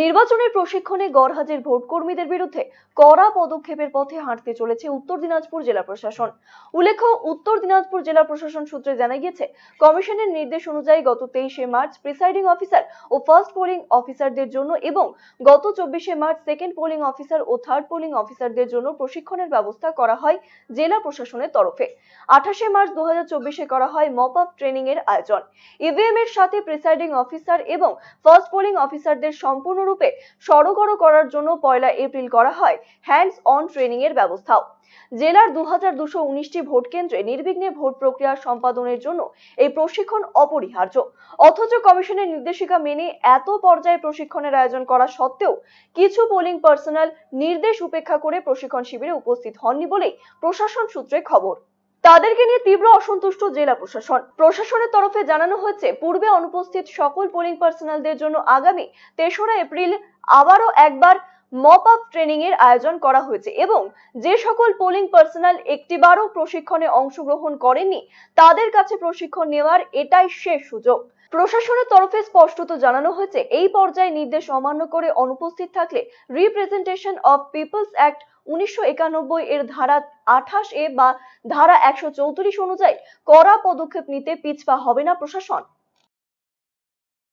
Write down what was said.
নির্বাচনের প্রশিক্ষণে গড়হাজির ভোট কর্মীদের বিরুদ্ধে কড়া পদক্ষেপের পথে হাঁটতে চলেছে উত্তর দিনাজপুর জেলা প্রশাসন উল্লেখ্য উত্তর দিনাজপুর জেলা প্রশাসন সূত্রে জানা গিয়েছে কমিশনের নির্দেশ অনুযায়ী গত তেইশে মার্চ প্রিসাইডিং অফিসার ও ফার্স্ট পোলিং অফিসারদের জন্য এবং গত চব্বিশে মার্চ সেকেন্ড পোলিং অফিসার ও থার্ড পোলিং অফিসারদের জন্য প্রশিক্ষণের ব্যবস্থা করা হয় জেলা প্রশাসনের তরফে আঠাশে মার্চ দু করা হয় মপ আপ ট্রেনিং এর আয়োজন ইভিএম এর সাথে প্রিসাইডিং অফিসার এবং ফার্স্ট পোলিং অফিসারদের সম্পূর্ণ সম্পূর্ণরূপে সড়গড় করার জন্য পয়লা এপ্রিল করা হয় হ্যান্ডস অন ট্রেনিং এর ব্যবস্থাও জেলার দু হাজার দুশো উনিশটি ভোট কেন্দ্রে নির্বিঘ্নে ভোট প্রক্রিয়া সম্পাদনের জন্য এই প্রশিক্ষণ অপরিহার্য অথচ কমিশনের নির্দেশিকা মেনে এত পর্যায়ে প্রশিক্ষণের আয়োজন করা সত্ত্বেও কিছু পোলিং পার্সোনাল নির্দেশ উপেক্ষা করে প্রশিক্ষণ শিবিরে উপস্থিত হননি বলেই প্রশাসন সূত্রে খবর তাদেরকে নিয়ে তীব্র অসন্তুষ্ট জেলা প্রশাসন প্রশাসনের তরফে জানানো হয়েছে পূর্বে অনুপস্থিত সকল পোলিং পার্সোনালদের জন্য আগামী তেসরা এপ্রিল আবারও একবার মপ আপ ট্রেনিং এর আয়োজন করা হয়েছে এবং যে সকল পোলিং পার্সোনাল একটিবারও প্রশিক্ষণে অংশগ্রহণ করেনি তাদের কাছে প্রশিক্ষণ নেওয়ার এটাই শেষ সুযোগ প্রশাসনের তরফে স্পষ্টত জানানো হয়েছে এই পর্যায়ে নির্দেশ অমান্য করে অনুপস্থিত থাকলে রিপ্রেজেন্টেশন অফ পিপলস অ্যাক্ট উনিশশো এর ধারা আঠাশ এ বা ধারা একশো অনুযায়ী কড়া পদক্ষেপ নিতে পিছপা হবে না প্রশাসন